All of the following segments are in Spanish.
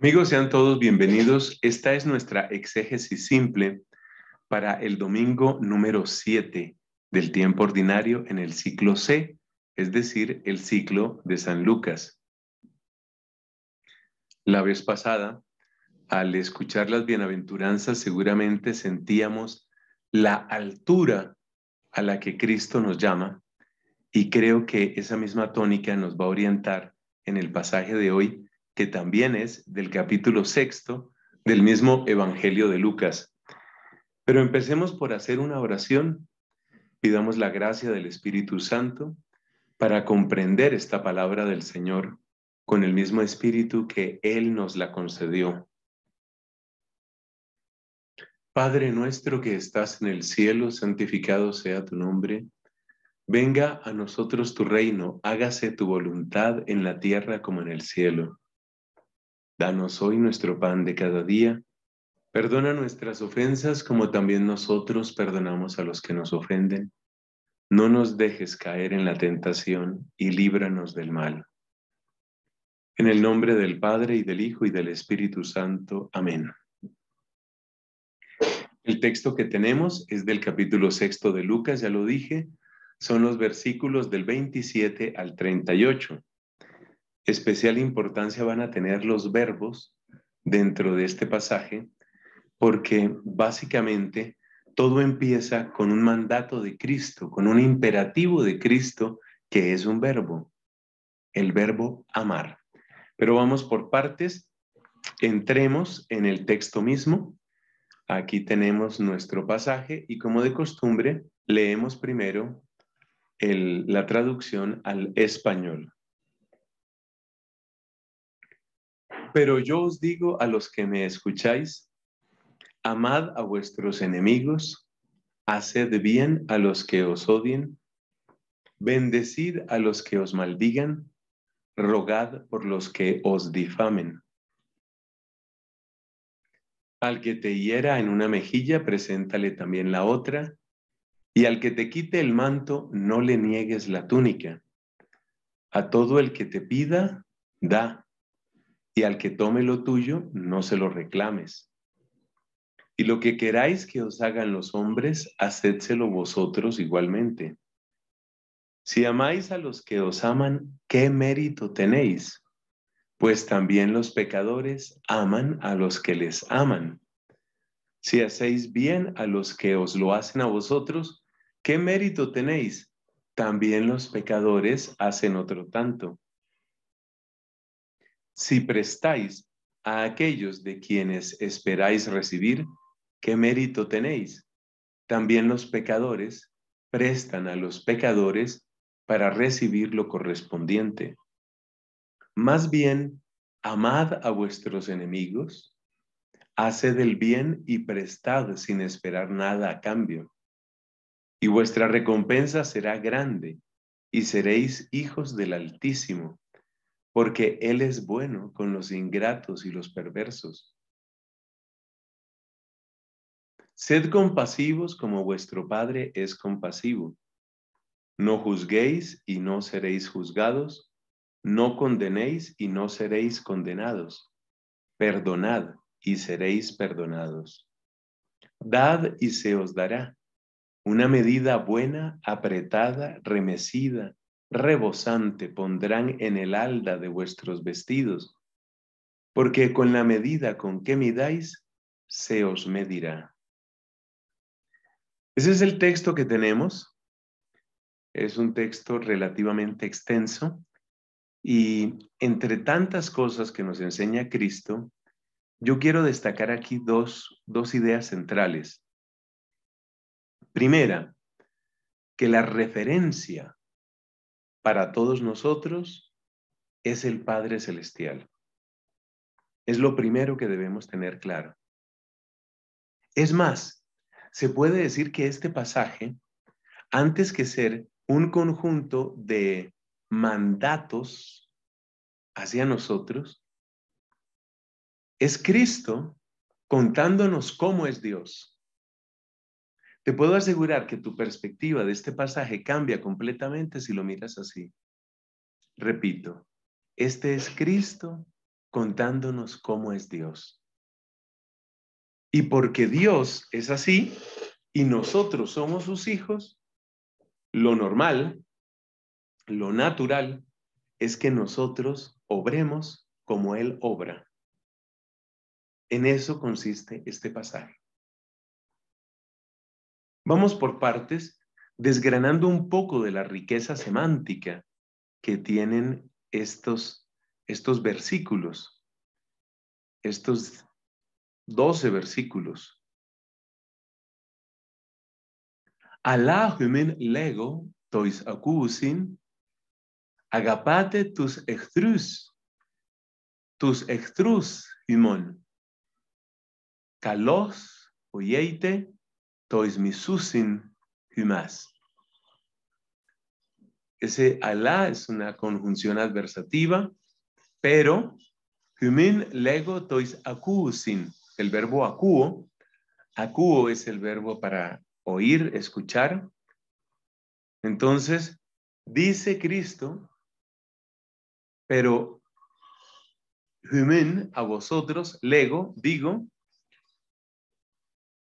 Amigos, sean todos bienvenidos. Esta es nuestra exégesis simple para el domingo número 7 del tiempo ordinario en el ciclo C, es decir, el ciclo de San Lucas. La vez pasada, al escuchar las bienaventuranzas, seguramente sentíamos la altura a la que Cristo nos llama y creo que esa misma tónica nos va a orientar en el pasaje de hoy que también es del capítulo sexto del mismo Evangelio de Lucas. Pero empecemos por hacer una oración. Pidamos la gracia del Espíritu Santo para comprender esta palabra del Señor con el mismo espíritu que Él nos la concedió. Padre nuestro que estás en el cielo, santificado sea tu nombre. Venga a nosotros tu reino, hágase tu voluntad en la tierra como en el cielo. Danos hoy nuestro pan de cada día. Perdona nuestras ofensas como también nosotros perdonamos a los que nos ofenden. No nos dejes caer en la tentación y líbranos del mal. En el nombre del Padre y del Hijo y del Espíritu Santo. Amén. El texto que tenemos es del capítulo sexto de Lucas, ya lo dije, son los versículos del 27 al 38 especial importancia van a tener los verbos dentro de este pasaje, porque básicamente todo empieza con un mandato de Cristo, con un imperativo de Cristo que es un verbo, el verbo amar. Pero vamos por partes, entremos en el texto mismo. Aquí tenemos nuestro pasaje y como de costumbre, leemos primero la traducción al español. Pero yo os digo a los que me escucháis, amad a vuestros enemigos, haced bien a los que os odien, bendecid a los que os maldigan, rogad por los que os difamen. Al que te hiera en una mejilla, preséntale también la otra, y al que te quite el manto, no le niegues la túnica. A todo el que te pida, da y al que tome lo tuyo, no se lo reclames. Y lo que queráis que os hagan los hombres, hacedselo vosotros igualmente. Si amáis a los que os aman, ¿qué mérito tenéis? Pues también los pecadores aman a los que les aman. Si hacéis bien a los que os lo hacen a vosotros, ¿qué mérito tenéis? También los pecadores hacen otro tanto si prestáis a aquellos de quienes esperáis recibir, ¿qué mérito tenéis? También los pecadores prestan a los pecadores para recibir lo correspondiente. Más bien, amad a vuestros enemigos, haced el bien y prestad sin esperar nada a cambio. Y vuestra recompensa será grande y seréis hijos del Altísimo porque Él es bueno con los ingratos y los perversos. Sed compasivos como vuestro Padre es compasivo. No juzguéis y no seréis juzgados, no condenéis y no seréis condenados. Perdonad y seréis perdonados. Dad y se os dará una medida buena, apretada, remecida, rebosante pondrán en el alda de vuestros vestidos, porque con la medida con que midáis, se os medirá. Ese es el texto que tenemos. Es un texto relativamente extenso y entre tantas cosas que nos enseña Cristo, yo quiero destacar aquí dos, dos ideas centrales. Primera, que la referencia para todos nosotros es el Padre Celestial. Es lo primero que debemos tener claro. Es más, se puede decir que este pasaje, antes que ser un conjunto de mandatos hacia nosotros, es Cristo contándonos cómo es Dios. Te puedo asegurar que tu perspectiva de este pasaje cambia completamente si lo miras así. Repito, este es Cristo contándonos cómo es Dios. Y porque Dios es así y nosotros somos sus hijos, lo normal, lo natural, es que nosotros obremos como Él obra. En eso consiste este pasaje. Vamos por partes, desgranando un poco de la riqueza semántica que tienen estos, versículos, estos doce versículos. Alá lego tois acusin, agapate tus extrus, tus extrus, humon. Calos, oyeite, tois misusin humas. Ese alá es una conjunción adversativa, pero humin lego tois acuusin, el verbo acuo. Acuo es el verbo para oír, escuchar. Entonces, dice Cristo, pero humin a vosotros, lego, digo,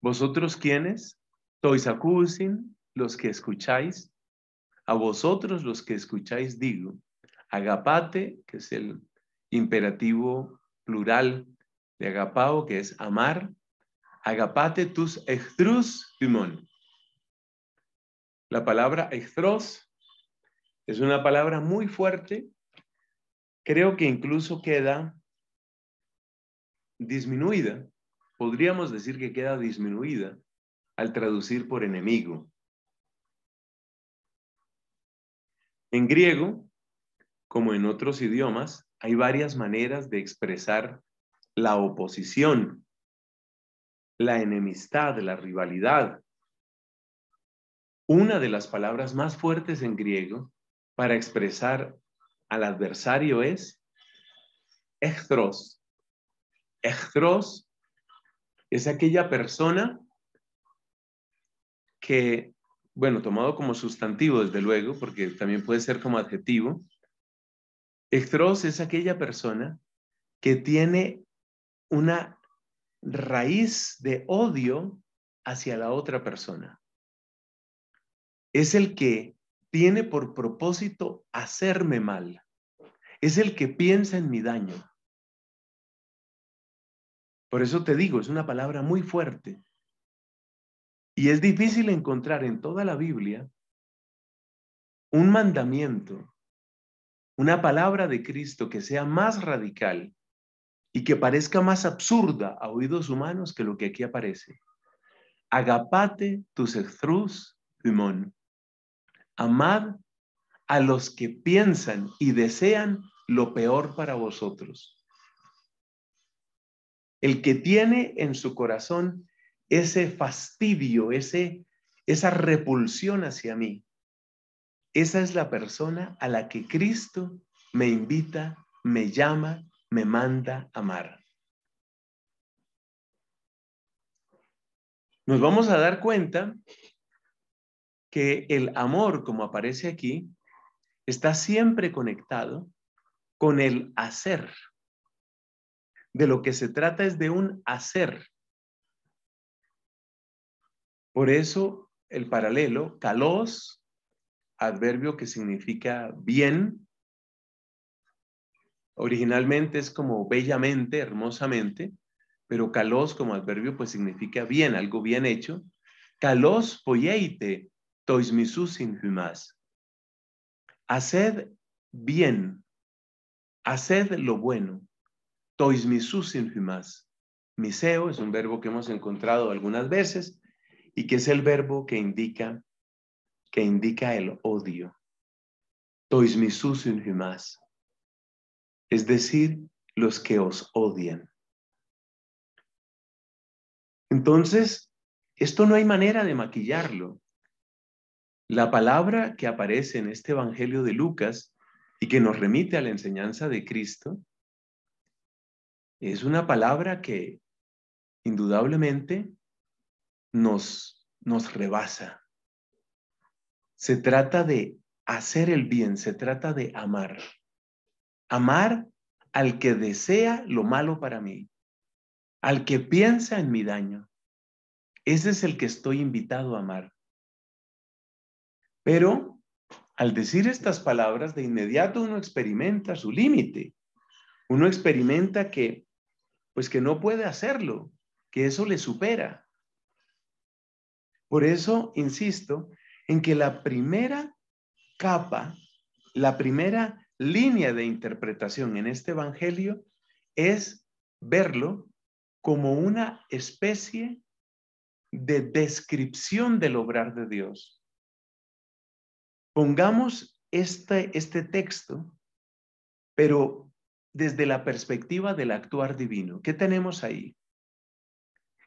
¿Vosotros quiénes? Tois acusin, los que escucháis. A vosotros los que escucháis digo, agapate, que es el imperativo plural de agapao, que es amar. Agapate tus ectrus timón. La palabra extros es una palabra muy fuerte. Creo que incluso queda disminuida podríamos decir que queda disminuida al traducir por enemigo. En griego, como en otros idiomas, hay varias maneras de expresar la oposición, la enemistad, la rivalidad. Una de las palabras más fuertes en griego para expresar al adversario es es aquella persona que, bueno, tomado como sustantivo, desde luego, porque también puede ser como adjetivo, Ectros es aquella persona que tiene una raíz de odio hacia la otra persona. Es el que tiene por propósito hacerme mal. Es el que piensa en mi daño. Por eso te digo, es una palabra muy fuerte. Y es difícil encontrar en toda la Biblia un mandamiento, una palabra de Cristo que sea más radical y que parezca más absurda a oídos humanos que lo que aquí aparece. Agapate tus extrus, humón. Amad a los que piensan y desean lo peor para vosotros. El que tiene en su corazón ese fastidio, esa repulsión hacia mí, esa es la persona a la que Cristo me invita, me llama, me manda amar. Nos vamos a dar cuenta que el amor, como aparece aquí, está siempre conectado con el hacer de lo que se trata es de un hacer. Por eso el paralelo, kalos, adverbio que significa bien, originalmente es como bellamente, hermosamente, pero calos, como adverbio pues significa bien, algo bien hecho. Kalos poyeite sin humas. Haced bien, haced lo bueno. Tois misus Miseo es un verbo que hemos encontrado algunas veces y que es el verbo que indica, que indica el odio. Tois misus Es decir, los que os odian. Entonces, esto no hay manera de maquillarlo. La palabra que aparece en este Evangelio de Lucas y que nos remite a la enseñanza de Cristo es una palabra que indudablemente nos, nos rebasa. Se trata de hacer el bien, se trata de amar. Amar al que desea lo malo para mí, al que piensa en mi daño. Ese es el que estoy invitado a amar. Pero al decir estas palabras, de inmediato uno experimenta su límite. Uno experimenta que pues que no puede hacerlo, que eso le supera. Por eso insisto en que la primera capa, la primera línea de interpretación en este Evangelio es verlo como una especie de descripción del obrar de Dios. Pongamos este, este texto, pero desde la perspectiva del actuar divino. ¿Qué tenemos ahí?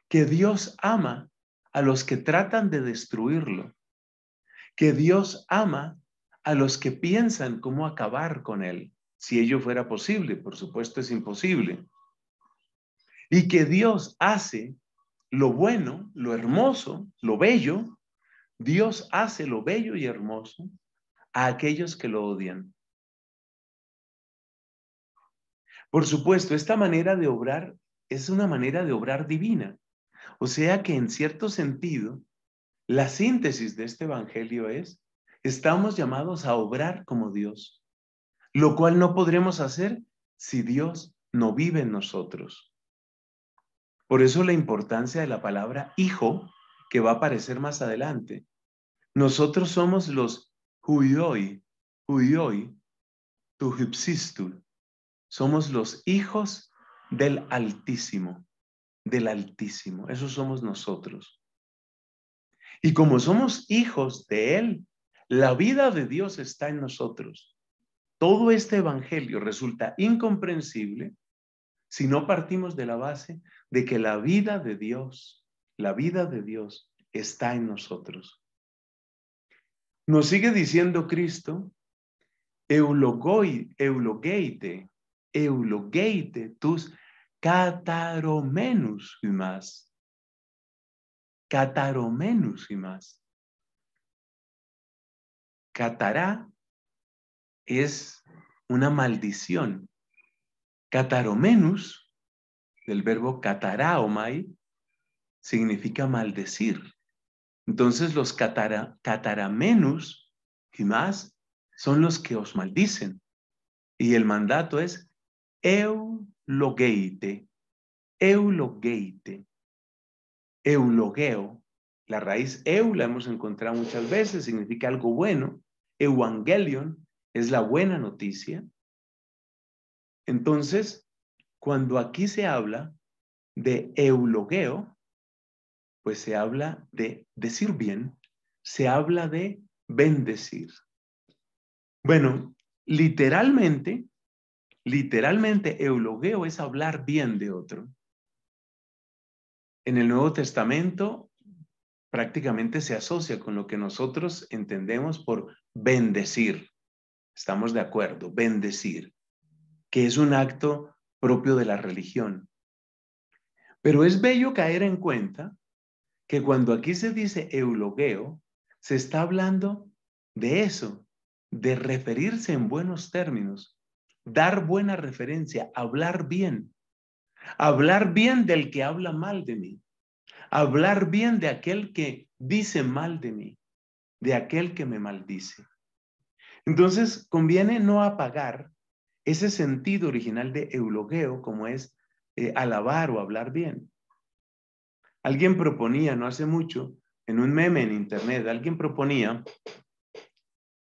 Que Dios ama a los que tratan de destruirlo, que Dios ama a los que piensan cómo acabar con él, si ello fuera posible, por supuesto es imposible, y que Dios hace lo bueno, lo hermoso, lo bello, Dios hace lo bello y hermoso a aquellos que lo odian. Por supuesto, esta manera de obrar es una manera de obrar divina. O sea que en cierto sentido, la síntesis de este Evangelio es, estamos llamados a obrar como Dios, lo cual no podremos hacer si Dios no vive en nosotros. Por eso la importancia de la palabra hijo, que va a aparecer más adelante. Nosotros somos los huioi, huioi, tu somos los hijos del Altísimo, del Altísimo. Eso somos nosotros. Y como somos hijos de Él, la vida de Dios está en nosotros. Todo este Evangelio resulta incomprensible si no partimos de la base de que la vida de Dios, la vida de Dios está en nosotros. Nos sigue diciendo Cristo, eulogoi, eulogeite, eulogeite tus cataromenus y más. Cataromenus y más. Catará es una maldición. Cataromenus, del verbo cataraomai, significa maldecir. Entonces los catara, cataramenus y más son los que os maldicen. Y el mandato es eulogeite, eulogeite, eulogeo, la raíz eu la hemos encontrado muchas veces, significa algo bueno, evangelion es la buena noticia. Entonces, cuando aquí se habla de eulogeo, pues se habla de decir bien, se habla de bendecir. Bueno, literalmente, Literalmente, eulogueo es hablar bien de otro. En el Nuevo Testamento prácticamente se asocia con lo que nosotros entendemos por bendecir. Estamos de acuerdo, bendecir, que es un acto propio de la religión. Pero es bello caer en cuenta que cuando aquí se dice eulogueo, se está hablando de eso, de referirse en buenos términos, dar buena referencia, hablar bien, hablar bien del que habla mal de mí, hablar bien de aquel que dice mal de mí, de aquel que me maldice. Entonces, conviene no apagar ese sentido original de eulogeo, como es eh, alabar o hablar bien. Alguien proponía, no hace mucho, en un meme en internet, alguien proponía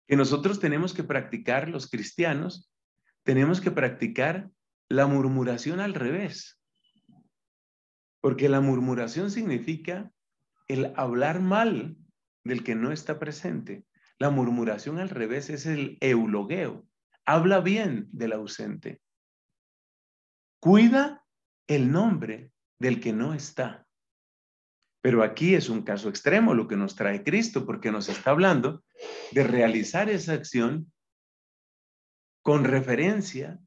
que nosotros tenemos que practicar los cristianos tenemos que practicar la murmuración al revés. Porque la murmuración significa el hablar mal del que no está presente. La murmuración al revés es el eulogueo. Habla bien del ausente. Cuida el nombre del que no está. Pero aquí es un caso extremo lo que nos trae Cristo, porque nos está hablando de realizar esa acción con referencia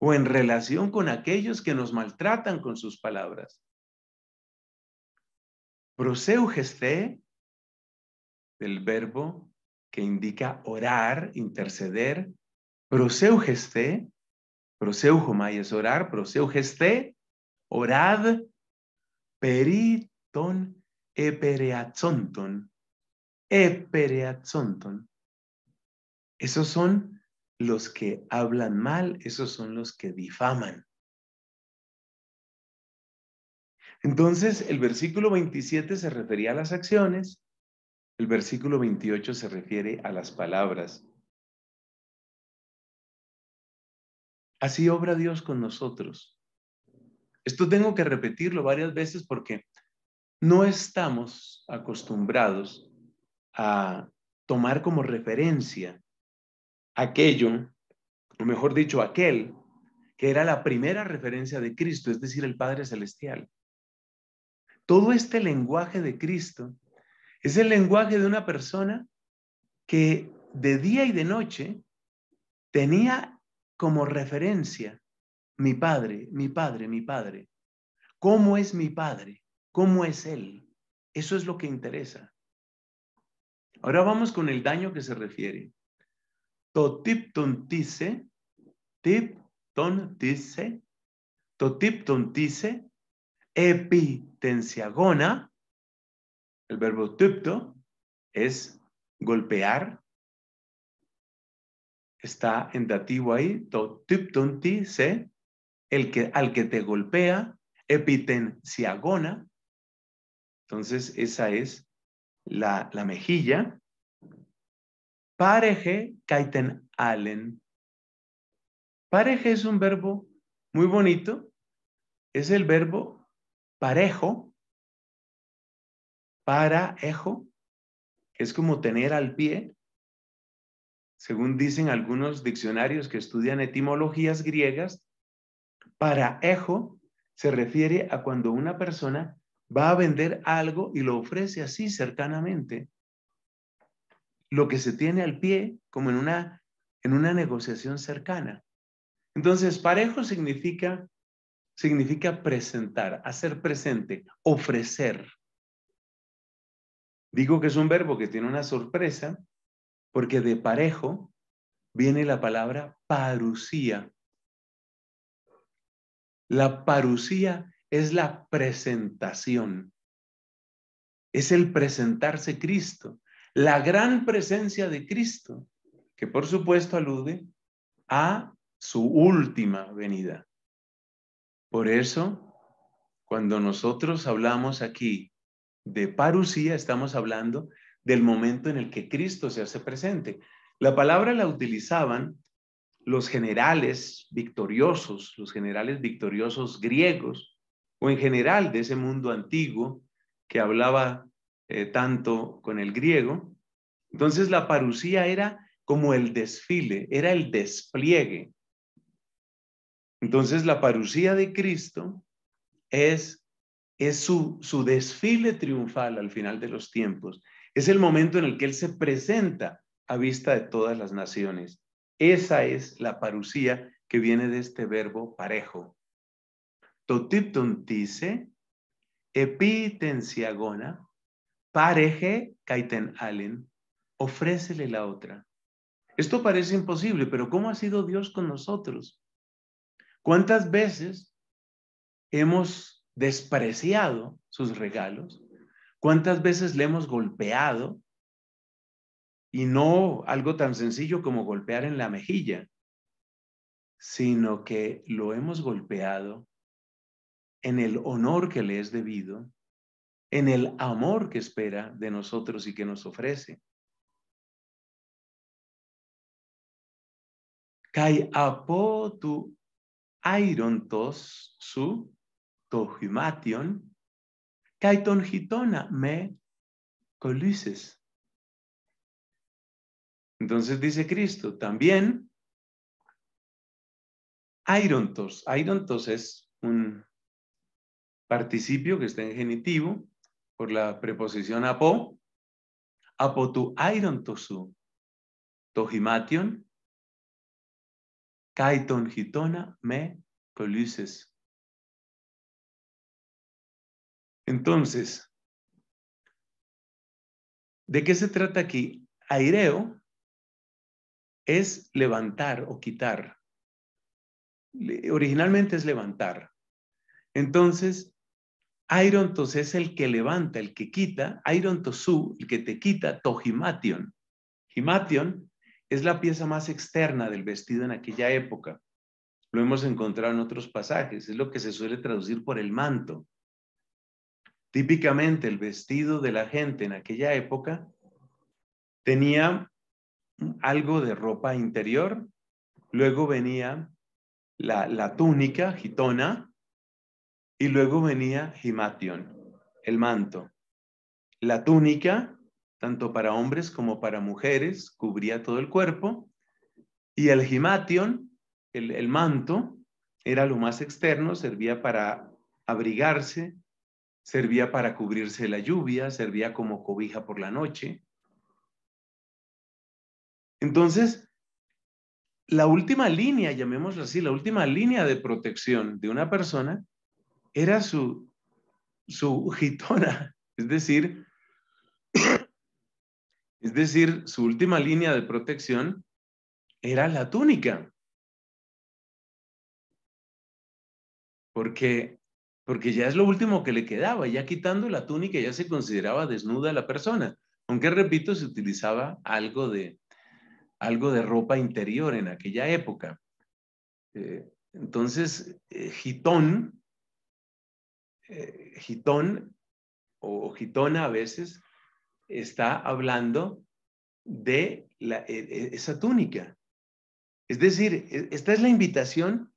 o en relación con aquellos que nos maltratan con sus palabras. Proseugeste, del verbo que indica orar, interceder, proseugeste, proseujoma es orar, proseugeste, orad, periton epereatzonton, epereatzonton. Esos son los que hablan mal, esos son los que difaman. Entonces, el versículo 27 se refería a las acciones, el versículo 28 se refiere a las palabras. Así obra Dios con nosotros. Esto tengo que repetirlo varias veces porque no estamos acostumbrados a tomar como referencia aquello, o mejor dicho, aquel que era la primera referencia de Cristo, es decir, el Padre Celestial. Todo este lenguaje de Cristo es el lenguaje de una persona que de día y de noche tenía como referencia mi Padre, mi Padre, mi Padre. ¿Cómo es mi Padre? ¿Cómo es Él? Eso es lo que interesa. Ahora vamos con el daño que se refiere dice tiptontise, dice epitenciagona, el verbo tipto es golpear, está en dativo ahí, totiptontice, el que, al que te golpea, epitenciagona, entonces esa es la mejilla, pareje kaiten allen. Pareje es un verbo muy bonito. Es el verbo parejo, paraejo, ejo, es como tener al pie. Según dicen algunos diccionarios que estudian etimologías griegas, ejo se refiere a cuando una persona va a vender algo y lo ofrece así cercanamente lo que se tiene al pie como en una, en una negociación cercana. Entonces, parejo significa, significa presentar, hacer presente, ofrecer. Digo que es un verbo que tiene una sorpresa porque de parejo viene la palabra parucía. La parucía es la presentación. Es el presentarse Cristo la gran presencia de Cristo, que por supuesto alude a su última venida. Por eso, cuando nosotros hablamos aquí de parucía, estamos hablando del momento en el que Cristo se hace presente. La palabra la utilizaban los generales victoriosos, los generales victoriosos griegos, o en general de ese mundo antiguo que hablaba eh, tanto con el griego. Entonces la parucía era como el desfile, era el despliegue. Entonces la parucía de Cristo es, es su, desfile triunfal al final de los tiempos. Es el momento en el que Él se presenta a vista de todas las naciones. Esa es la parucía que viene de este verbo parejo. Totipton dice, pareje kaiten allen, ofrécele la otra. Esto parece imposible, pero ¿cómo ha sido Dios con nosotros? ¿Cuántas veces hemos despreciado sus regalos? ¿Cuántas veces le hemos golpeado? Y no algo tan sencillo como golpear en la mejilla, sino que lo hemos golpeado en el honor que le es debido, en el amor que espera de nosotros y que nos ofrece. Kai apotu airontos su tohimation, kai gitona me colises. Entonces dice Cristo, también airontos. Airontos es un participio que está en genitivo por la preposición apo, apotu airon tosu, tohimation, kaiton hitona me colises. Entonces, ¿de qué se trata aquí? Aireo es levantar o quitar. Originalmente es levantar. Entonces, Airontos es el que levanta, el que quita. tosu, el que te quita, tohimation. Himation es la pieza más externa del vestido en aquella época. Lo hemos encontrado en otros pasajes. Es lo que se suele traducir por el manto. Típicamente el vestido de la gente en aquella época tenía algo de ropa interior, luego venía la túnica gitona, y luego venía himation, el manto. La túnica, tanto para hombres como para mujeres, cubría todo el cuerpo. Y el himation, el, el manto, era lo más externo, servía para abrigarse, servía para cubrirse la lluvia, servía como cobija por la noche. Entonces, la última línea, llamémoslo así, la última línea de protección de una persona era su, gitona, es decir, es decir, su última línea de protección era la túnica. Porque, ya es lo último que le quedaba, ya quitando la túnica ya se consideraba desnuda la persona, aunque repito, se utilizaba algo de, algo de ropa interior en aquella época. Eh, entonces, gitón eh, eh, gitón o gitona a veces está hablando de e, e, esa túnica. Es decir, e, esta es la invitación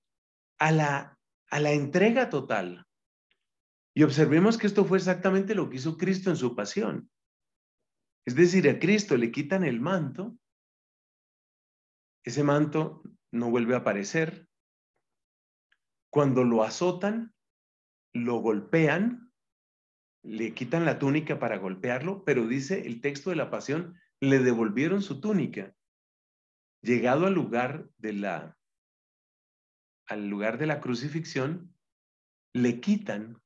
a la, a la entrega total. Y observemos que esto fue exactamente lo que hizo Cristo en su pasión. Es decir, a Cristo le quitan el manto, ese manto no vuelve a aparecer. Cuando lo azotan, lo golpean, le quitan la túnica para golpearlo, pero dice el texto de la pasión, le devolvieron su túnica. Llegado al lugar de la, al lugar de la crucifixión, le quitan,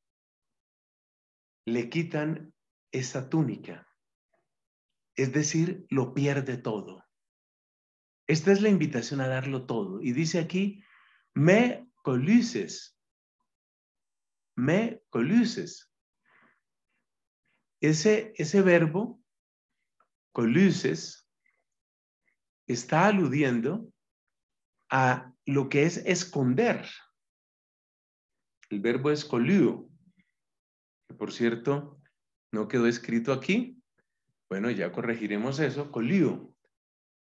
le quitan esa túnica. Es decir, lo pierde todo. Esta es la invitación a darlo todo. Y dice aquí, me colises, me coluces. Ese, verbo, coluces, está aludiendo a lo que es esconder. El verbo es colío. que por cierto no quedó escrito aquí. Bueno, ya corregiremos eso. colío.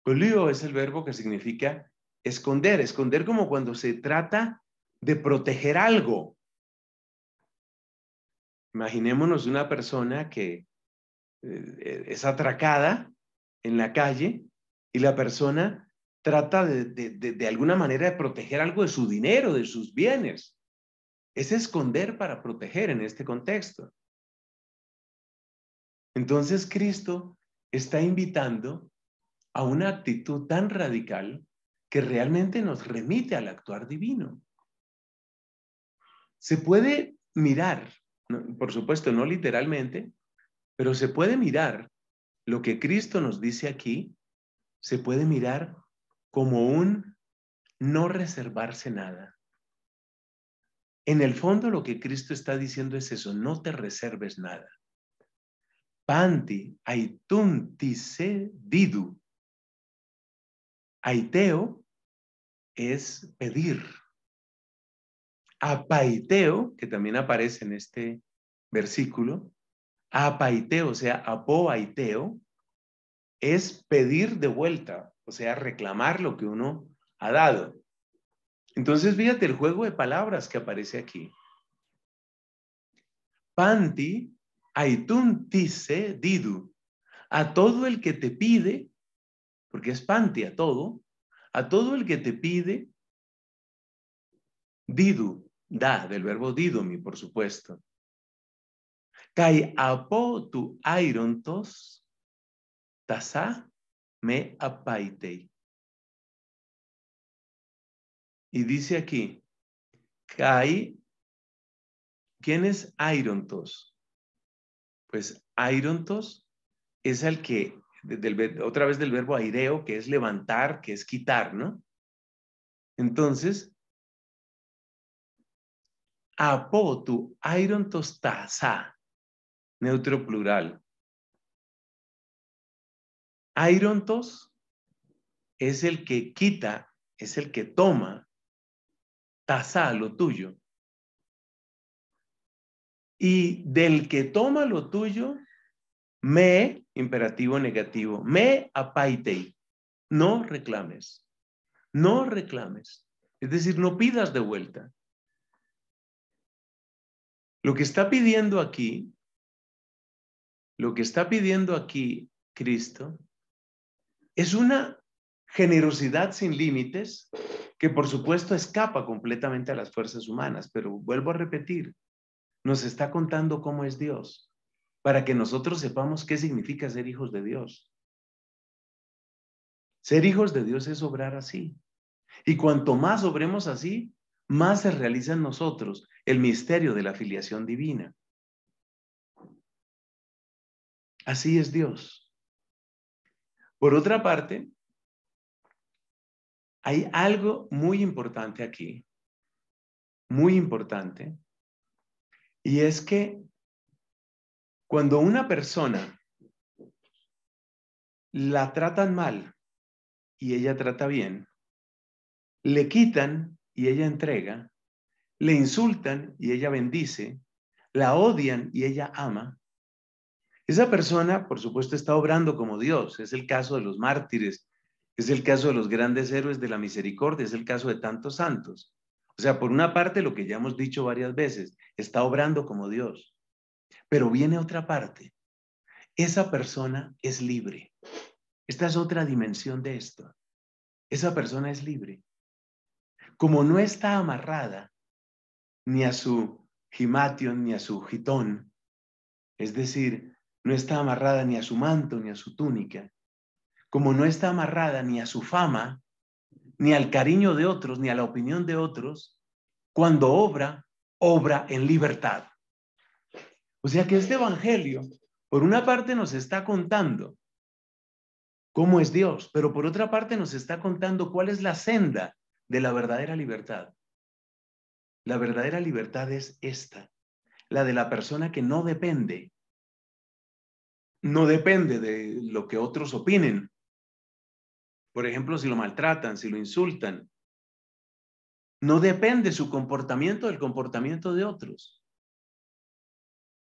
Colío es el verbo que significa esconder. Esconder como cuando se trata de proteger algo. Imaginémonos una persona que eh, es atracada en la calle y la persona trata de, de, alguna manera de proteger algo de su dinero, de sus bienes. Es esconder para proteger en este contexto. Entonces Cristo está invitando a una actitud tan radical que realmente nos remite al actuar divino. Se puede mirar por supuesto, no literalmente, pero se puede mirar lo que Cristo nos dice aquí, se puede mirar como un no reservarse nada. En el fondo lo que Cristo está diciendo es eso, no te reserves nada. Panti aitunti se didu. Aiteo es pedir apaiteo, que también aparece en este versículo, apaiteo, o sea, apoaiteo, es pedir de vuelta, o sea, reclamar lo que uno ha dado. Entonces, fíjate el juego de palabras que aparece aquí. Panti, aituntise didu. A todo el que te pide, porque es panti a todo, a todo el que te pide, didu. Da, del verbo didomi, por supuesto. Kai apo tu airontos tasa me apaitei. Y dice aquí, Kai, ¿quién es airontos? Pues airontos es el que, otra vez del verbo aireo, que es levantar, que es quitar, ¿no? Entonces, tu tasa neutro plural. tos es el que quita, es el que toma, tasa lo tuyo. Y del que toma lo tuyo, me, imperativo negativo, me apaitei, no reclames, no reclames. Es decir, no pidas de vuelta. Lo que está pidiendo aquí, lo que está pidiendo aquí Cristo, es una generosidad sin límites que por supuesto escapa completamente a las fuerzas humanas, pero vuelvo a repetir, nos está contando cómo es Dios, para que nosotros sepamos qué significa ser hijos de Dios. Ser hijos de Dios es obrar así. Y cuanto más obremos así, más se realiza en nosotros el misterio de la filiación divina. Así es Dios. Por otra parte, hay algo muy importante aquí, muy importante, y es que cuando una persona la tratan mal y ella trata bien, le quitan y ella entrega, le insultan y ella bendice, la odian y ella ama, esa persona, por supuesto, está obrando como Dios. Es el caso de los mártires, es el caso de los grandes héroes de la misericordia, es el caso de tantos santos. O sea, por una parte, lo que ya hemos dicho varias veces, está obrando como Dios. Pero viene otra parte. Esa persona es libre. Esta es otra dimensión de esto. Esa persona es libre. Como no está amarrada ni a su himatión ni a su gitón, es decir, no está amarrada ni a su manto, ni a su túnica, como no está amarrada ni a su fama, ni al cariño de otros, ni a la opinión de otros, cuando obra, obra en libertad. O sea que este Evangelio, por una parte nos está contando cómo es Dios, pero por otra parte nos está contando cuál es la senda de la verdadera libertad. La verdadera libertad es esta, la de la persona que no depende, no depende de lo que otros opinen. Por ejemplo, si lo maltratan, si lo insultan, no depende su comportamiento del comportamiento de otros.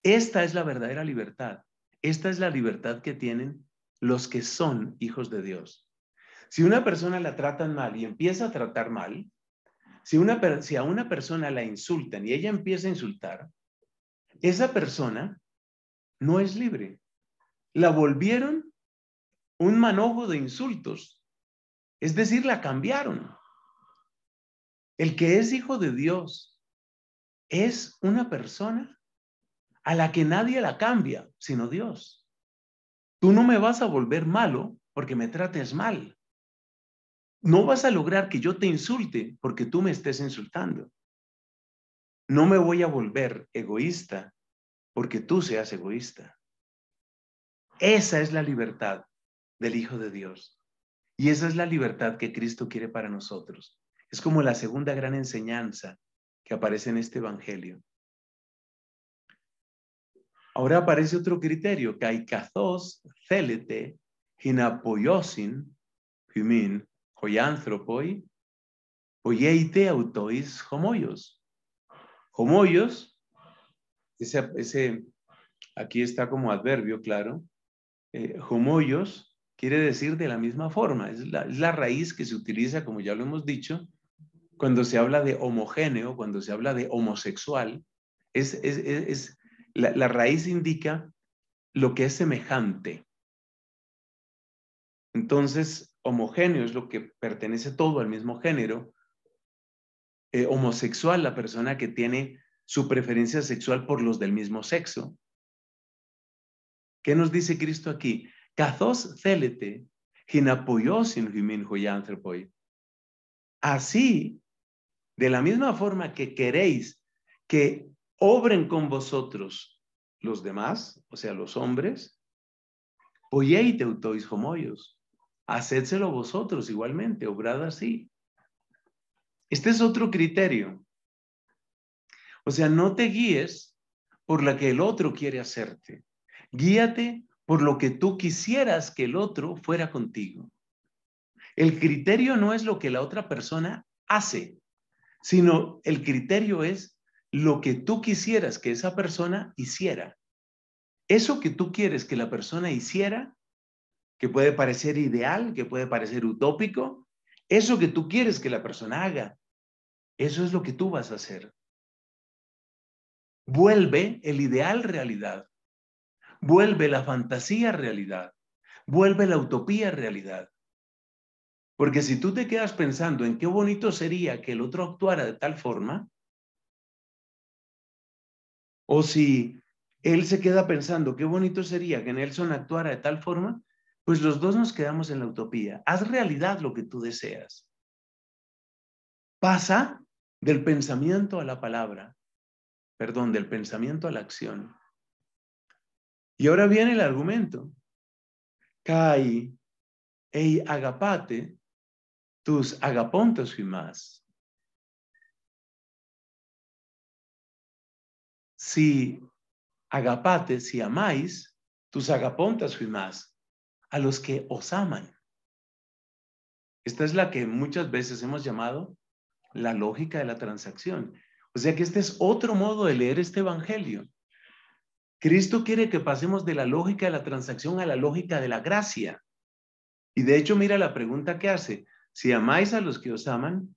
Esta es la verdadera libertad. Esta es la libertad que tienen los que son hijos de Dios. Si una persona la tratan mal y empieza a tratar mal, si, a una persona la insultan y ella empieza a insultar, esa persona no es libre. La volvieron un manojo de insultos. Es decir, la cambiaron. El que es hijo de Dios es una persona a la que nadie la cambia, sino Dios. Tú no me vas a volver malo porque me trates mal no vas a lograr que yo te insulte porque tú me estés insultando. No me voy a volver egoísta porque tú seas egoísta. Esa es la libertad del Hijo de Dios. Y esa es la libertad que Cristo quiere para nosotros. Es como la segunda gran enseñanza que aparece en este Evangelio. Ahora aparece otro criterio, Caicazos zelete hinapoyosin, hoyanthropoi, anthropoi, autois homoyos. Homoyos, ese, aquí está como adverbio, claro, eh, homoyos quiere decir de la misma forma, es la, raíz que se utiliza, como ya lo hemos dicho, cuando se habla de homogéneo, cuando se habla de homosexual, es, la, raíz indica lo que es semejante. Entonces, homogéneo es lo que pertenece todo al mismo género, eh, homosexual la persona que tiene su preferencia sexual por los del mismo sexo. ¿Qué nos dice Cristo aquí? Así, de la misma forma que queréis que obren con vosotros los demás, o sea, los hombres, autois homoyos. Hacedselo vosotros igualmente, obrad así. Este es otro criterio. O sea, no te guíes por la que el otro quiere hacerte. Guíate por lo que tú quisieras que el otro fuera contigo. El criterio no es lo que la otra persona hace, sino el criterio es lo que tú quisieras que esa persona hiciera. Eso que tú quieres que la persona hiciera que puede parecer ideal, que puede parecer utópico, eso que tú quieres que la persona haga, eso es lo que tú vas a hacer. Vuelve el ideal realidad, vuelve la fantasía realidad, vuelve la utopía realidad. Porque si tú te quedas pensando en qué bonito sería que el otro actuara de tal forma, o si él se queda pensando qué bonito sería que Nelson actuara de tal forma, pues los dos nos quedamos en la utopía. Haz realidad lo que tú deseas. Pasa del pensamiento a la palabra, perdón, del pensamiento a la acción. Y ahora viene el argumento. Kai, ei agapate, tus agapontas y más. Si agapate, si amáis, tus agapontas y más a los que os aman. Esta es la que muchas veces hemos llamado la lógica de la transacción. O sea que este es otro modo de leer este Evangelio. Cristo quiere que pasemos de la lógica de la transacción a la lógica de la gracia. Y de hecho, mira la pregunta que hace. Si amáis a los que os aman,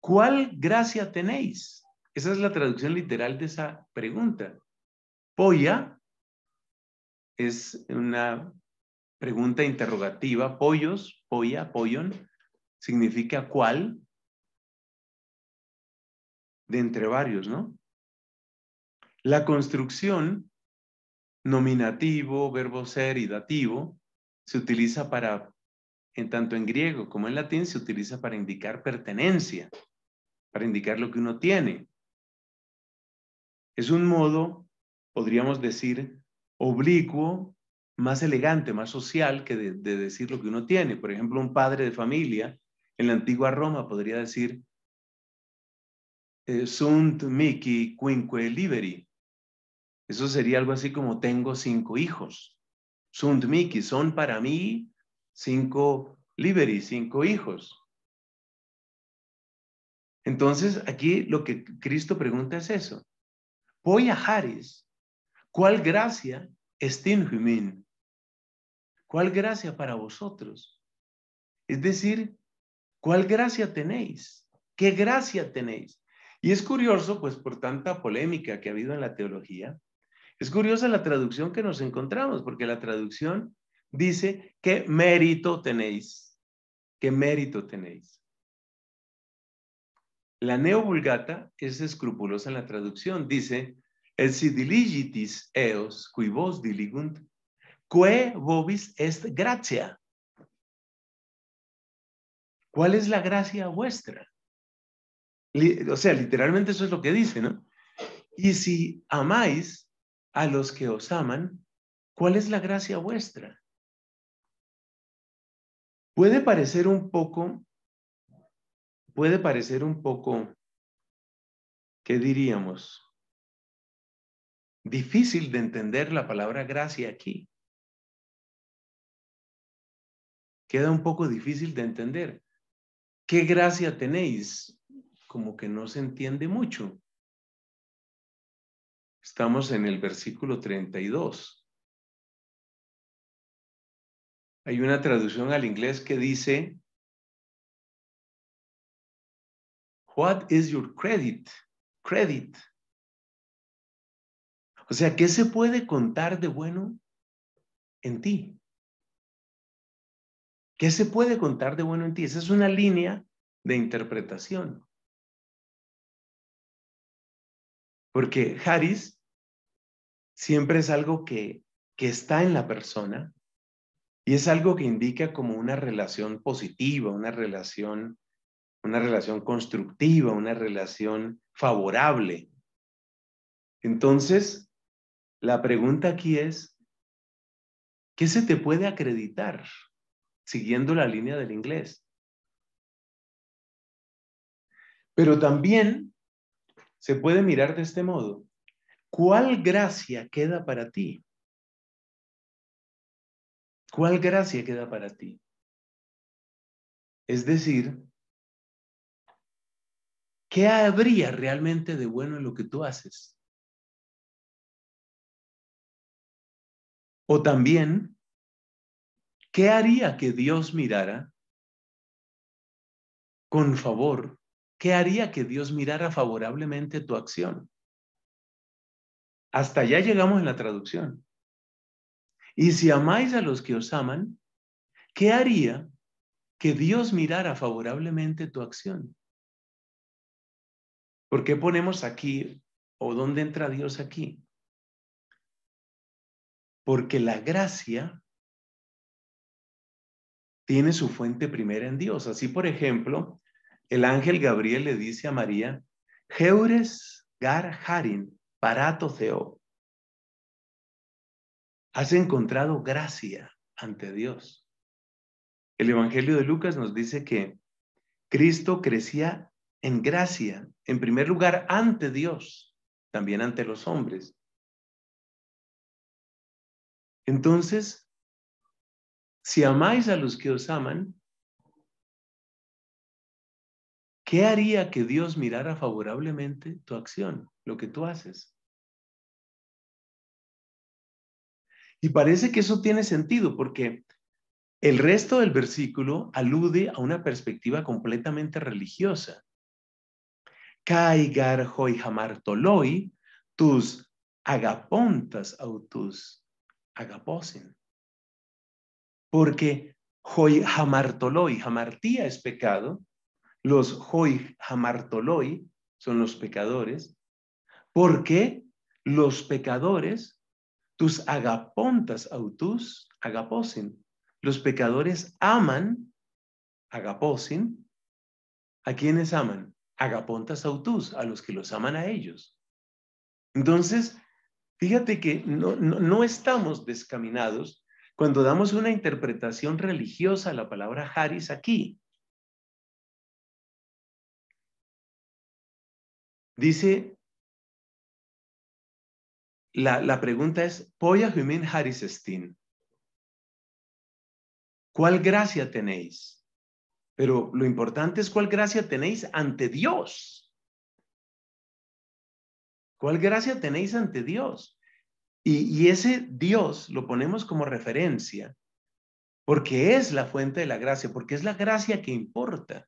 ¿Cuál gracia tenéis? Esa es la traducción literal de esa pregunta. Polla es una pregunta interrogativa. Pollos, polla, pollon, significa cuál de entre varios, ¿no? La construcción nominativo, verbo ser y dativo se utiliza para, en tanto en griego como en latín, se utiliza para indicar pertenencia, para indicar lo que uno tiene. Es un modo, podríamos decir, oblicuo, más elegante, más social que de, decir lo que uno tiene. Por ejemplo, un padre de familia en la antigua Roma podría decir, eh, sunt mici quinque liberi. Eso sería algo así como tengo cinco hijos. Sunt mici, son para mí cinco liberi, cinco hijos. Entonces, aquí lo que Cristo pregunta es eso voy a Haris, ¿cuál gracia es ¿Cuál gracia para vosotros? Es decir, ¿cuál gracia tenéis? ¿Qué gracia tenéis? Y es curioso, pues por tanta polémica que ha habido en la teología, es curiosa la traducción que nos encontramos, porque la traducción dice, ¿qué mérito tenéis? ¿Qué mérito tenéis? La Neovulgata es escrupulosa en la traducción. Dice, si diligitis eos, qui vos diligunt, vobis est ¿Cuál es la gracia vuestra? O sea, literalmente eso es lo que dice, ¿no? Y si amáis a los que os aman, ¿cuál es la gracia vuestra? Puede parecer un poco puede parecer un poco, ¿qué diríamos? Difícil de entender la palabra gracia aquí. Queda un poco difícil de entender. ¿Qué gracia tenéis? Como que no se entiende mucho. Estamos en el versículo 32. Hay una traducción al inglés que dice, What is your credit? Credit. O sea, ¿qué se puede contar de bueno en ti? ¿Qué se puede contar de bueno en ti? Esa es una línea de interpretación. Porque Haris siempre es algo que, que está en la persona y es algo que indica como una relación positiva, una relación una relación constructiva, una relación favorable. Entonces, la pregunta aquí es, ¿qué se te puede acreditar siguiendo la línea del inglés? Pero también se puede mirar de este modo. ¿Cuál gracia queda para ti? ¿Cuál gracia queda para ti? Es decir, ¿Qué habría realmente de bueno en lo que tú haces? O también, ¿qué haría que Dios mirara con favor? ¿Qué haría que Dios mirara favorablemente tu acción? Hasta allá llegamos en la traducción. Y si amáis a los que os aman, ¿qué haría que Dios mirara favorablemente tu acción? ¿Por qué ponemos aquí o dónde entra Dios aquí? Porque la gracia tiene su fuente primera en Dios. Así, por ejemplo, el ángel Gabriel le dice a María, gar harin parato theo. Has encontrado gracia ante Dios. El Evangelio de Lucas nos dice que Cristo crecía en gracia, en primer lugar, ante Dios, también ante los hombres. Entonces, si amáis a los que os aman, ¿qué haría que Dios mirara favorablemente tu acción, lo que tú haces? Y parece que eso tiene sentido porque el resto del versículo alude a una perspectiva completamente religiosa caigar hoy jamartoloi tus agapontas autus agaposin. Porque hoy jamartoloi, jamartía es pecado, los hoy jamartoloi son los pecadores, porque los pecadores, tus agapontas autus agaposin, los pecadores aman agaposin, ¿a quienes aman? agapontas autus, a los que los aman a ellos. Entonces, fíjate que no, estamos descaminados cuando damos una interpretación religiosa a la palabra Haris aquí. Dice, la, pregunta es, Poya Humin Haris Estin, ¿cuál gracia tenéis? Pero lo importante es cuál gracia tenéis ante Dios. ¿Cuál gracia tenéis ante Dios? Y, ese Dios lo ponemos como referencia porque es la fuente de la gracia, porque es la gracia que importa.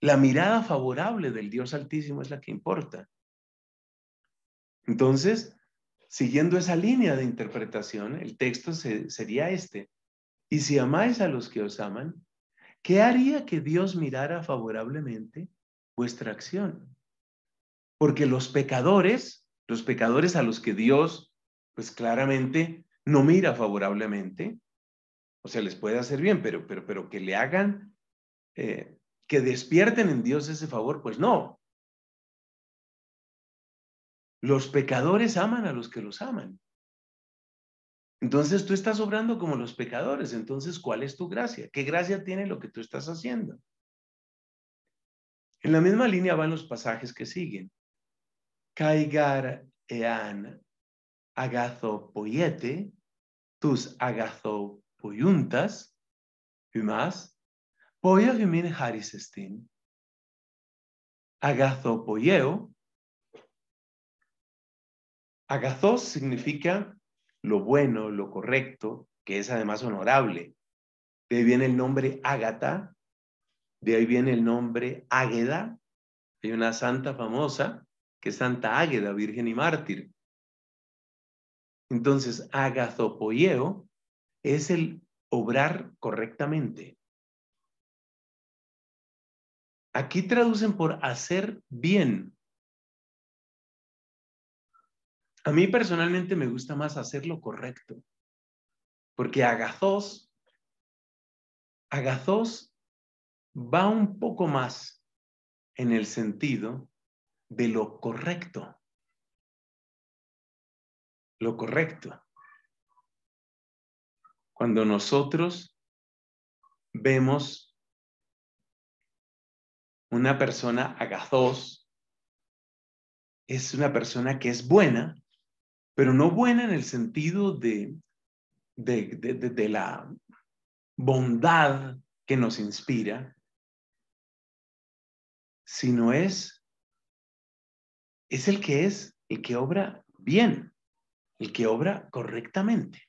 La mirada favorable del Dios Altísimo es la que importa. Entonces, siguiendo esa línea de interpretación, el texto sería este. Y si amáis a los que os aman, ¿Qué haría que Dios mirara favorablemente vuestra acción? Porque los pecadores, los pecadores a los que Dios, pues claramente no mira favorablemente, o sea, les puede hacer bien, pero, pero, pero que le hagan, eh, que despierten en Dios ese favor, pues no. Los pecadores aman a los que los aman. Entonces tú estás obrando como los pecadores. Entonces, ¿cuál es tu gracia? ¿Qué gracia tiene lo que tú estás haciendo? En la misma línea van los pasajes que siguen. Caigar ean agazopoyete, tus agazopoyuntas, y más, Harris harisestin, agazopoyeo. Agazos significa lo bueno, lo correcto, que es además honorable. De ahí viene el nombre Ágata, de ahí viene el nombre Águeda. Hay una santa famosa que es Santa Águeda, Virgen y Mártir. Entonces, agazopoyeo es el obrar correctamente. Aquí traducen por hacer bien, A mí personalmente me gusta más hacer lo correcto, porque agazos, agazos va un poco más en el sentido de lo correcto. Lo correcto. Cuando nosotros vemos una persona agazos, es una persona que es buena, pero no buena en el sentido de, la bondad que nos inspira, sino es, es el que es, el que obra bien, el que obra correctamente.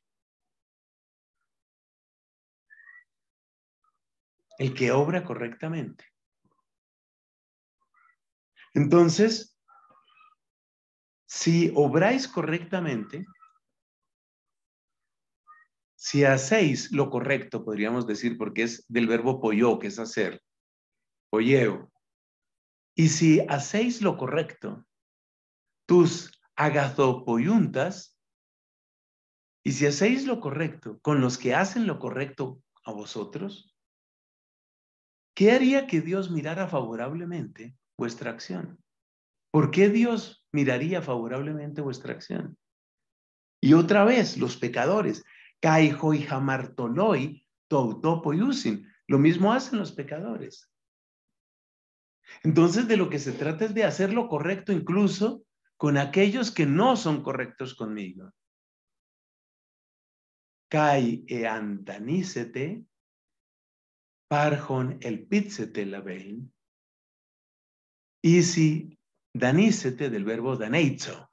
El que obra correctamente. Entonces, si obráis correctamente, si hacéis lo correcto, podríamos decir, porque es del verbo pollo, que es hacer, polleo, y si hacéis lo correcto, tus agazopoyuntas, y si hacéis lo correcto con los que hacen lo correcto a vosotros, ¿qué haría que Dios mirara favorablemente vuestra acción? ¿Por qué Dios miraría favorablemente vuestra acción? Y otra vez, los pecadores, kai jamartoloi, lo mismo hacen los pecadores. Entonces, de lo que se trata es de hacer lo correcto incluso con aquellos que no son correctos conmigo. Cai e parjon el pizzete la vein, si danícete del verbo daneizo.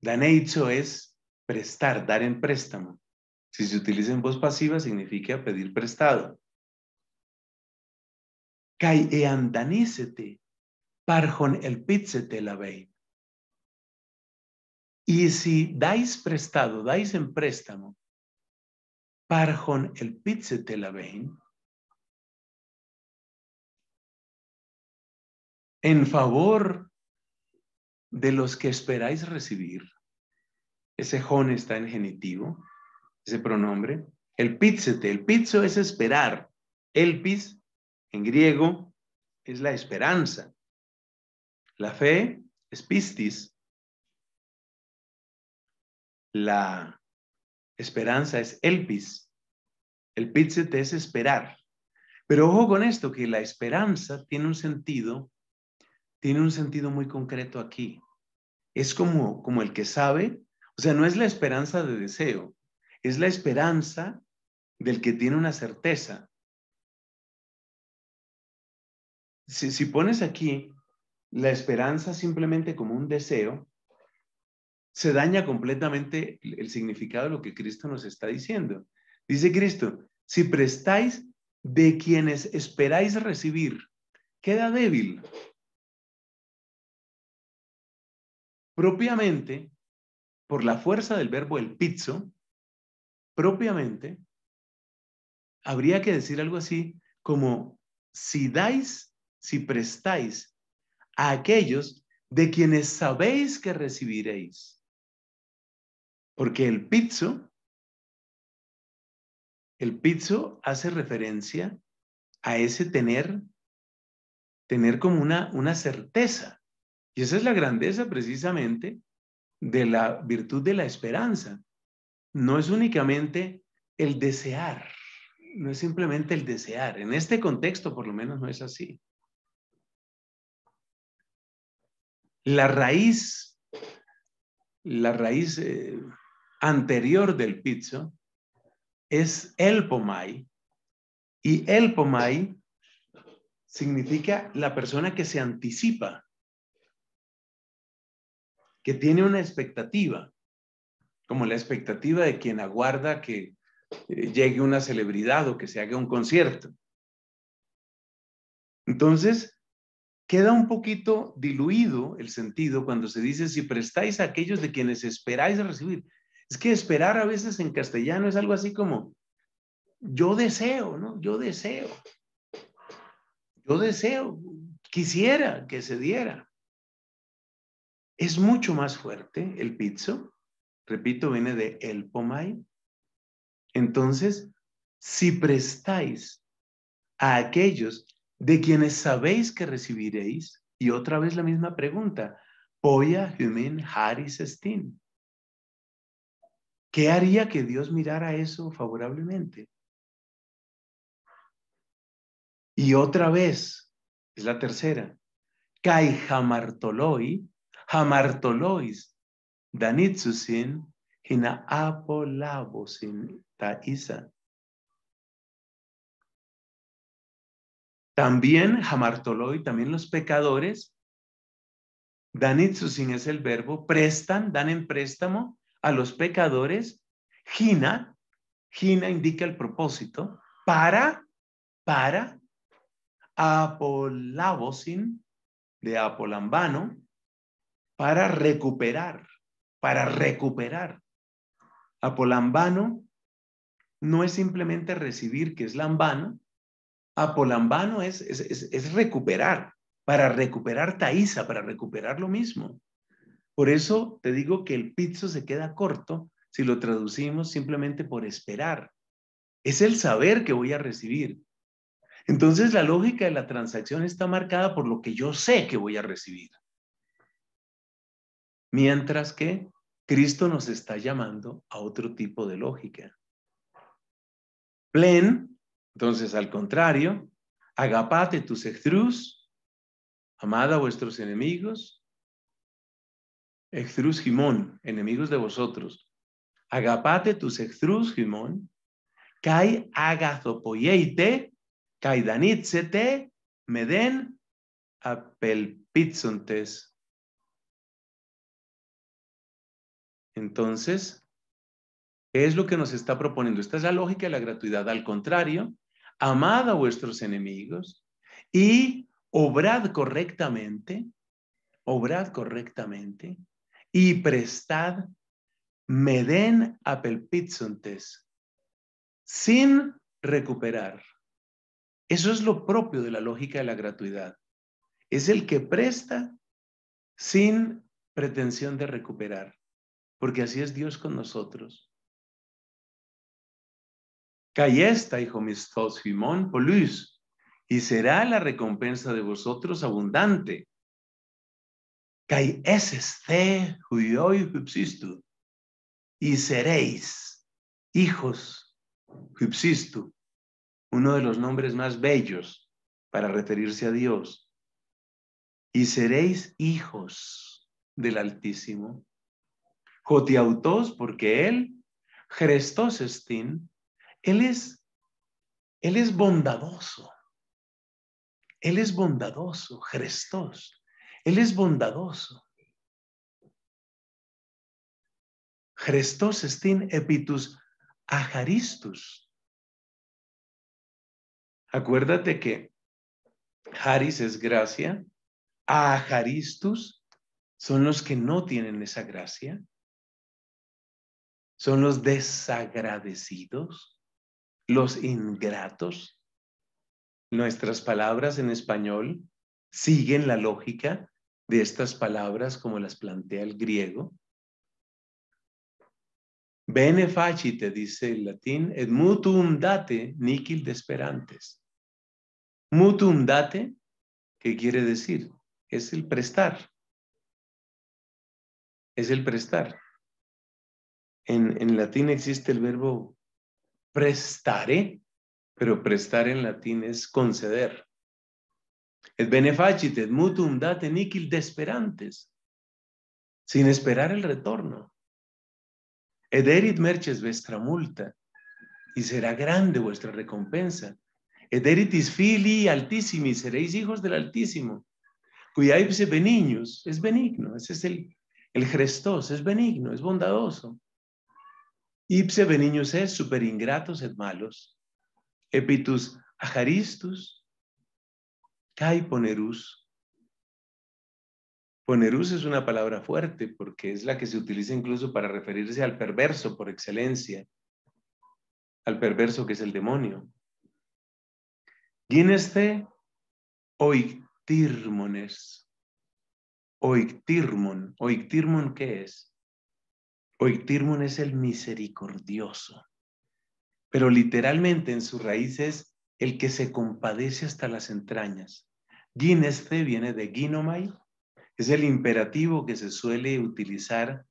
Daneizo es prestar, dar en préstamo. Si se utiliza en voz pasiva, significa pedir prestado. Kai ean danícete, parjon el pizzete la vein. Y si dais prestado, dais en préstamo, parjon el pizzete la vein, en favor de los que esperáis recibir. Ese jón está en genitivo, ese pronombre. El pizzete, el pizzo e es esperar. Elpis, e en griego, es la esperanza. La fe es pistis. La esperanza es elpis. El pizzete e es esperar. Pero ojo con esto, que la esperanza tiene un sentido tiene un sentido muy concreto aquí. Es como, como el que sabe, o sea, no es la esperanza de deseo, es la esperanza del que tiene una certeza. Si, si pones aquí la esperanza simplemente como un deseo, se daña completamente el significado de lo que Cristo nos está diciendo. Dice Cristo, si prestáis de quienes esperáis recibir, queda débil propiamente, por la fuerza del verbo el pizzo, propiamente, habría que decir algo así como, si dais, si prestáis a aquellos de quienes sabéis que recibiréis. Porque el pizzo, el pizzo hace referencia a ese tener, tener como una, una certeza y esa es la grandeza precisamente de la virtud de la esperanza. No es únicamente el desear, no es simplemente el desear. En este contexto por lo menos no es así. La raíz, la raíz eh, anterior del pizzo es el pomai y el pomai significa la persona que se anticipa que tiene una expectativa, como la expectativa de quien aguarda que eh, llegue una celebridad o que se haga un concierto. Entonces, queda un poquito diluido el sentido cuando se dice si prestáis a aquellos de quienes esperáis recibir. Es que esperar a veces en castellano es algo así como yo deseo, ¿no? Yo deseo. Yo deseo, quisiera que se diera. Es mucho más fuerte el pizzo. Repito, viene de el pomay. Entonces, si prestáis a aquellos de quienes sabéis que recibiréis, y otra vez la misma pregunta, poya humin haris estin. ¿Qué haría que Dios mirara eso favorablemente? Y otra vez, es la tercera, kai hamartoloi hamartolois danitsusin hina apolabosin taisa. También hamartoloi, también los pecadores, danitsusin es el verbo, prestan, dan en préstamo a los pecadores, hina gina indica el propósito, para, para, apolabosin, de apolambano, para recuperar, para recuperar. Apolambano no es simplemente recibir, que es lambano. Apolambano es, es, recuperar, para recuperar Taísa, para recuperar lo mismo. Por eso te digo que el pizzo se queda corto si lo traducimos simplemente por esperar. Es el saber que voy a recibir. Entonces la lógica de la transacción está marcada por lo que yo sé que voy a recibir. Mientras que Cristo nos está llamando a otro tipo de lógica. Plen, entonces al contrario, agapate tus extrus, amada a vuestros enemigos, extrus gimón, enemigos de vosotros. Agapate tus extrus gimón, kai agazopoyeite, kai danitsete, meden apelpitzontes Entonces, es lo que nos está proponiendo? Esta es la lógica de la gratuidad. Al contrario, amad a vuestros enemigos y obrad correctamente, obrad correctamente y prestad meden apelpizontes sin recuperar. Eso es lo propio de la lógica de la gratuidad. Es el que presta sin pretensión de recuperar porque así es Dios con nosotros. Callesta, hijo mistos, Simón, polus, oh y será la recompensa de vosotros abundante. Este y seréis hijos uno de los nombres más bellos para referirse a Dios. Y seréis hijos del Altísimo. Jotiautos, porque Él, Christos estin, Él es, Él es bondadoso. Él es bondadoso, Jrestos, Él es bondadoso. Christos estin epitus ajaristus. Acuérdate que Haris es gracia, ajaristus son los que no tienen esa gracia son los desagradecidos, los ingratos. Nuestras palabras en español siguen la lógica de estas palabras como las plantea el griego. Benefacite, dice el latín, et mutum date de desperantes. Mutum ¿qué quiere decir? Es el prestar. Es el prestar en, latín existe el verbo prestare, pero prestar en latín es conceder. Et benefacit et mutum date niquil desperantes, sin esperar el retorno. Et erit merches vestra multa, y será grande vuestra recompensa. Et eritis fili altissimi, seréis hijos del Altísimo. Cuya ipse benignos, es benigno, ese es el, el gestos, es benigno, es bondadoso. Ipse beniños es super ingratos et malos, epitus ajaristus, cae ponerus. Ponerus es una palabra fuerte porque es la que se utiliza incluso para referirse al perverso por excelencia, al perverso que es el demonio. Guineste oictirmones, oictirmon, oictirmon ¿qué es? Oitirmun es el misericordioso, pero literalmente en sus raíces, el que se compadece hasta las entrañas. Gineste viene de ginomai, es el imperativo que se suele utilizar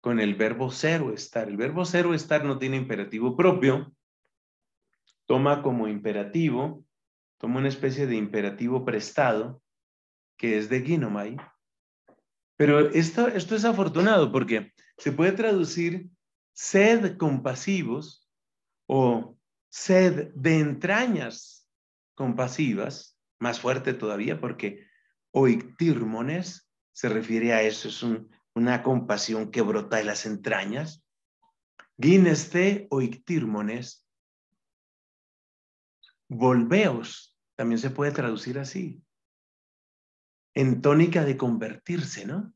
con el verbo ser o estar. El verbo ser o estar no tiene imperativo propio, toma como imperativo, toma una especie de imperativo prestado, que es de ginomai. Pero esto, esto es afortunado porque se puede traducir sed compasivos o sed de entrañas compasivas, más fuerte todavía porque oictirmones se refiere a eso, es una compasión que brota de las entrañas. Guineste oictirmones, volveos, también se puede traducir así, en tónica de convertirse, ¿no?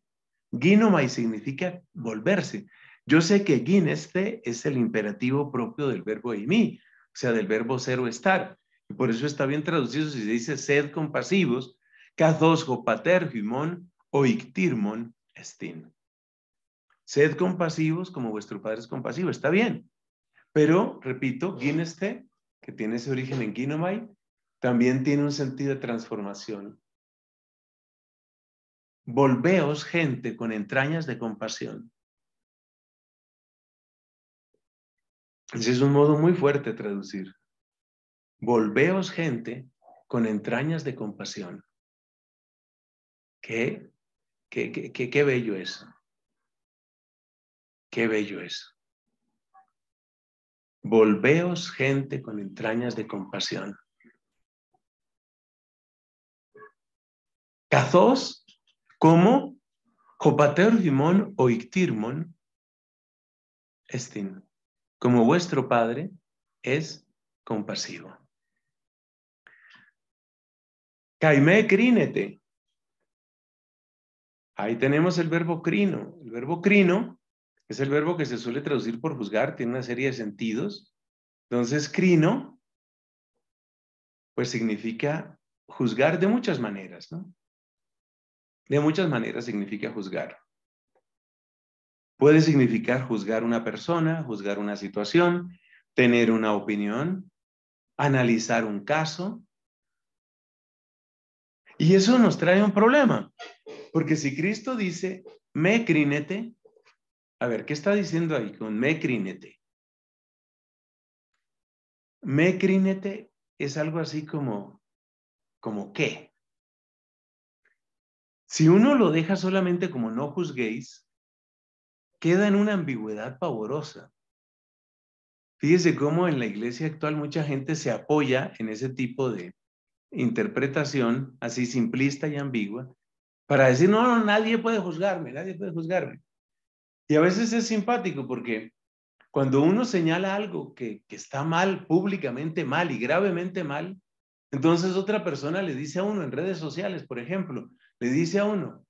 Ginomai significa volverse. Yo sé que gineste es el imperativo propio del verbo imi, o sea, del verbo ser o estar. Y por eso está bien traducido si se dice sed compasivos, patergimon o estin. Sed compasivos como vuestro padre es compasivo, está bien. Pero, repito, gineste, que tiene ese origen en ginomai, también tiene un sentido de transformación Volveos gente con entrañas de compasión. Ese es un modo muy fuerte de traducir. Volveos gente con entrañas de compasión. ¿Qué? ¿Qué, qué, bello es? Qué bello es. Volveos gente con entrañas de compasión. Cazos como jopatergimon o Ictirmon estin, como vuestro Padre es compasivo. Caimé crínete. Ahí tenemos el verbo crino. El verbo crino es el verbo que se suele traducir por juzgar, tiene una serie de sentidos. Entonces, crino, pues significa juzgar de muchas maneras, ¿no? De muchas maneras significa juzgar. Puede significar juzgar una persona, juzgar una situación, tener una opinión, analizar un caso. Y eso nos trae un problema, porque si Cristo dice, me crínete, a ver, ¿qué está diciendo ahí con me crínete? Me crínete es algo así como, como qué? Si uno lo deja solamente como no juzguéis, queda en una ambigüedad pavorosa. Fíjese cómo en la iglesia actual mucha gente se apoya en ese tipo de interpretación, así simplista y ambigua, para decir, no, no, nadie puede juzgarme, nadie puede juzgarme. Y a veces es simpático porque cuando uno señala algo que, que está mal, públicamente mal y gravemente mal, entonces otra persona le dice a uno en redes sociales, por ejemplo, le dice a uno,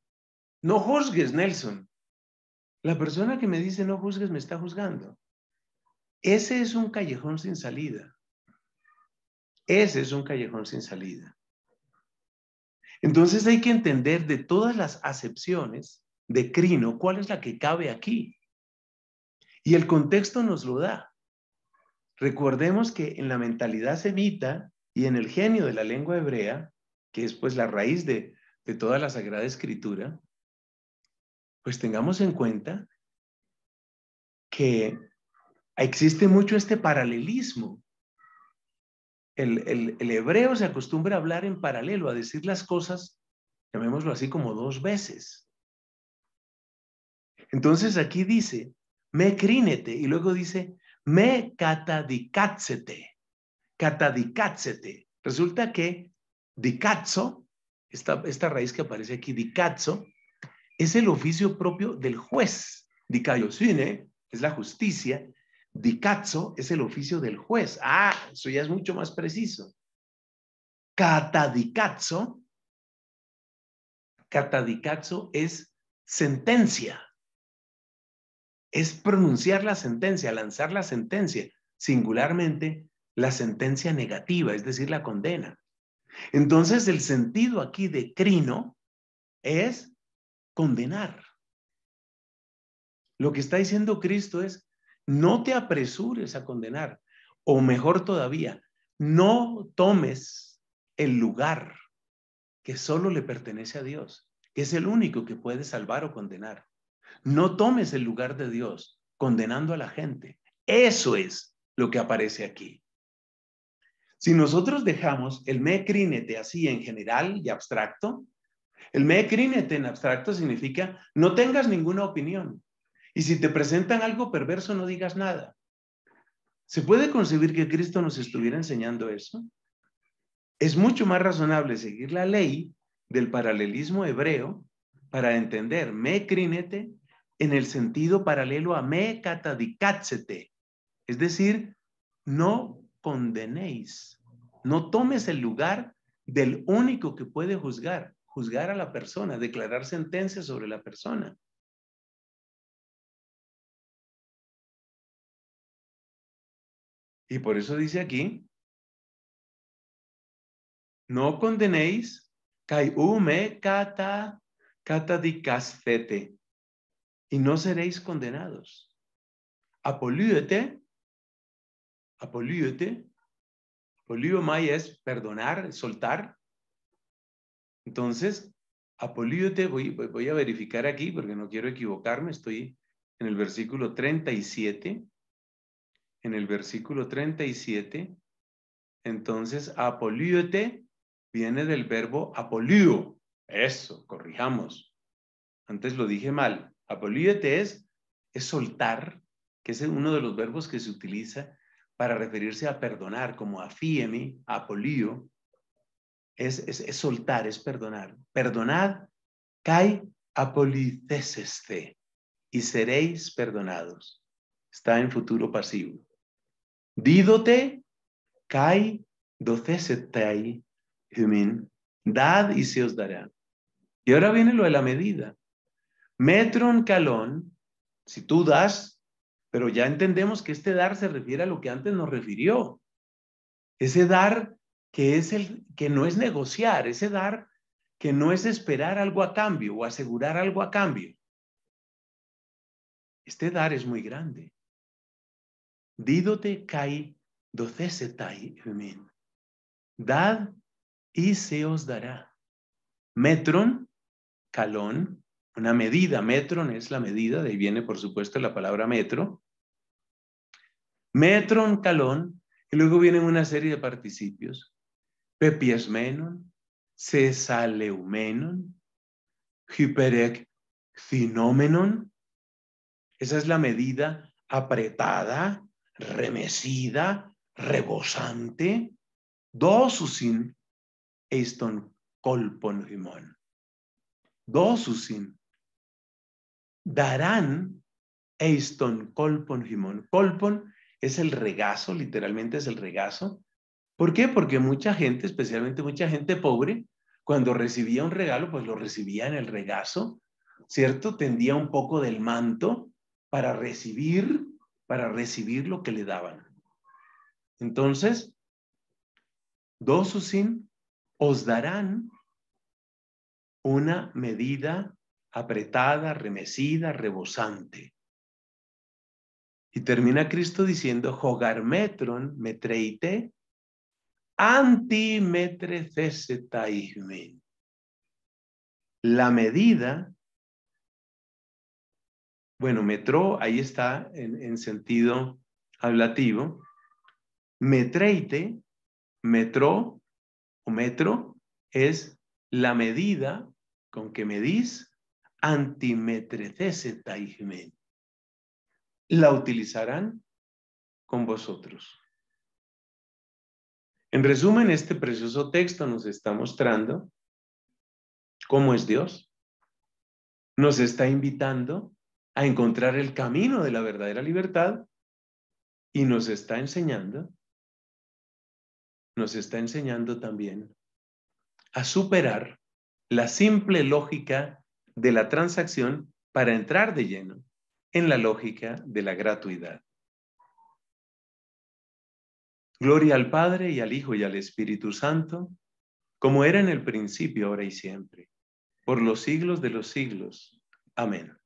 no juzgues, Nelson. La persona que me dice no juzgues me está juzgando. Ese es un callejón sin salida. Ese es un callejón sin salida. Entonces hay que entender de todas las acepciones de crino, cuál es la que cabe aquí. Y el contexto nos lo da. Recordemos que en la mentalidad semita y en el genio de la lengua hebrea, que es pues la raíz de, de toda la Sagrada Escritura, pues tengamos en cuenta que existe mucho este paralelismo. El, el, hebreo se acostumbra a hablar en paralelo, a decir las cosas, llamémoslo así, como dos veces. Entonces aquí dice, me crínete, y luego dice, me catadicatzete, catadicatzete. Resulta que dicatzo esta, raíz que aparece aquí, dicatso, es el oficio propio del juez. Dikayosine es la justicia, Dicatso es el oficio del juez. Ah, eso ya es mucho más preciso. Catadicazzo, catadicazzo es sentencia, es pronunciar la sentencia, lanzar la sentencia, singularmente la sentencia negativa, es decir, la condena. Entonces el sentido aquí de crino es condenar. Lo que está diciendo Cristo es, no te apresures a condenar, o mejor todavía, no tomes el lugar que solo le pertenece a Dios, que es el único que puede salvar o condenar. No tomes el lugar de Dios condenando a la gente. Eso es lo que aparece aquí. Si nosotros dejamos el me crínete así en general y abstracto, el me en abstracto significa no tengas ninguna opinión. Y si te presentan algo perverso, no digas nada. ¿Se puede concebir que Cristo nos estuviera enseñando eso? Es mucho más razonable seguir la ley del paralelismo hebreo para entender me crínete en el sentido paralelo a me catadicatsete, es decir, no condenéis. No tomes el lugar del único que puede juzgar, juzgar a la persona, declarar sentencia sobre la persona. Y por eso dice aquí, no condenéis kata y no seréis condenados. Apolúete apolíote. Apolíomai es perdonar, soltar. Entonces, apolíote, voy, voy a verificar aquí porque no quiero equivocarme, estoy en el versículo 37. En el versículo 37, entonces apolíote viene del verbo apolío. Eso, corrijamos. Antes lo dije mal. Apolíote es, es soltar, que es uno de los verbos que se utiliza para referirse a perdonar, como a apolío, es, es, es, soltar, es perdonar. Perdonad, kai apoliceseste, y seréis perdonados. Está en futuro pasivo. Dídote, kai you dad y se os dará. Y ahora viene lo de la medida. Metron calón, si tú das, pero ya entendemos que este dar se refiere a lo que antes nos refirió. Ese dar que, es el, que no es negociar, ese dar que no es esperar algo a cambio o asegurar algo a cambio. Este dar es muy grande. Dídote kai docesetai Dad y se os dará. Metron, calón, una medida, metron es la medida, de ahí viene por supuesto la palabra metro. Metron, calón, y luego vienen una serie de participios. Pepiesmenon, cesaleumenon, cinomenon. Esa es la medida apretada, remecida, rebosante. Dosusin eiston colpon Dosusin darán Eiston Colpon Jimón. Colpon es el regazo, literalmente es el regazo. ¿Por qué? Porque mucha gente, especialmente mucha gente pobre, cuando recibía un regalo, pues lo recibía en el regazo, ¿cierto? Tendía un poco del manto para recibir, para recibir lo que le daban. Entonces, dos os darán una medida apretada, remecida, rebosante. Y termina Cristo diciendo, metron, metreite antimetrecesetaimen. La medida, bueno, metro, ahí está en, sentido hablativo, metreite, metro o metro, es la medida con que medís antimetrecese La utilizarán con vosotros. En resumen, este precioso texto nos está mostrando cómo es Dios. Nos está invitando a encontrar el camino de la verdadera libertad y nos está enseñando, nos está enseñando también a superar la simple lógica de la transacción para entrar de lleno en la lógica de la gratuidad. Gloria al Padre y al Hijo y al Espíritu Santo, como era en el principio, ahora y siempre, por los siglos de los siglos. Amén.